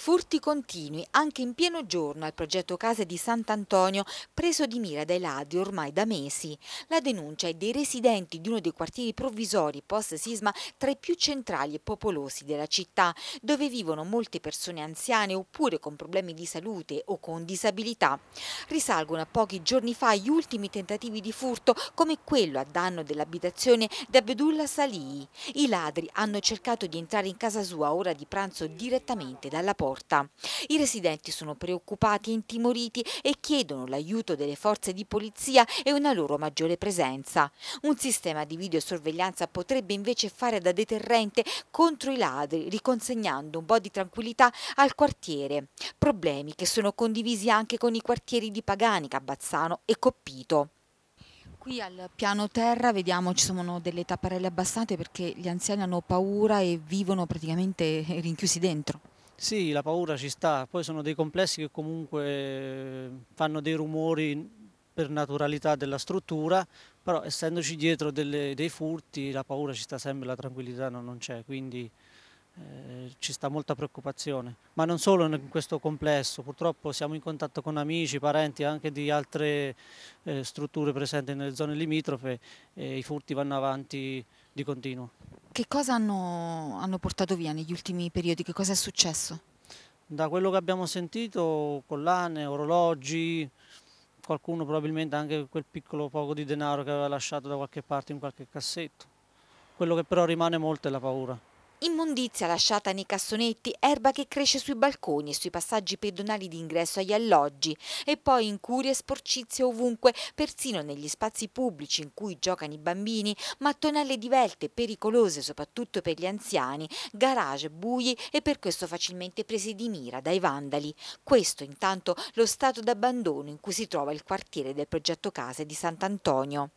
Furti continui anche in pieno giorno al progetto Case di Sant'Antonio preso di mira dai ladri ormai da mesi. La denuncia è dei residenti di uno dei quartieri provvisori post-sisma tra i più centrali e popolosi della città, dove vivono molte persone anziane oppure con problemi di salute o con disabilità. Risalgono a pochi giorni fa gli ultimi tentativi di furto come quello a danno dell'abitazione di Abdullah Salii. I ladri hanno cercato di entrare in casa sua a ora di pranzo direttamente dalla porta morta. I residenti sono preoccupati e intimoriti e chiedono l'aiuto delle forze di polizia e una loro maggiore presenza. Un sistema di videosorveglianza potrebbe invece fare da deterrente contro i ladri, riconsegnando un po' di tranquillità al quartiere. Problemi che sono condivisi anche con i quartieri di Paganica, Bazzano e Coppito. Qui al piano terra vediamo ci sono delle tapparelle abbassate perché gli anziani hanno paura e vivono praticamente rinchiusi dentro. Sì, la paura ci sta, poi sono dei complessi che comunque eh, fanno dei rumori per naturalità della struttura, però essendoci dietro delle, dei furti la paura ci sta sempre, la tranquillità no, non c'è, quindi eh, ci sta molta preoccupazione. Ma non solo in questo complesso, purtroppo siamo in contatto con amici, parenti anche di altre eh, strutture presenti nelle zone limitrofe e eh, i furti vanno avanti di continuo che cosa hanno, hanno portato via negli ultimi periodi? Che cosa è successo? Da quello che abbiamo sentito, collane, orologi, qualcuno probabilmente anche quel piccolo poco di denaro che aveva lasciato da qualche parte in qualche cassetto. Quello che però rimane molto è la paura. Immondizia lasciata nei cassonetti, erba che cresce sui balconi e sui passaggi pedonali d'ingresso agli alloggi e poi incurie e sporcizie ovunque, persino negli spazi pubblici in cui giocano i bambini, mattonelle divelte pericolose soprattutto per gli anziani, garage bui e per questo facilmente presi di mira dai vandali. Questo intanto lo stato d'abbandono in cui si trova il quartiere del progetto case di Sant'Antonio.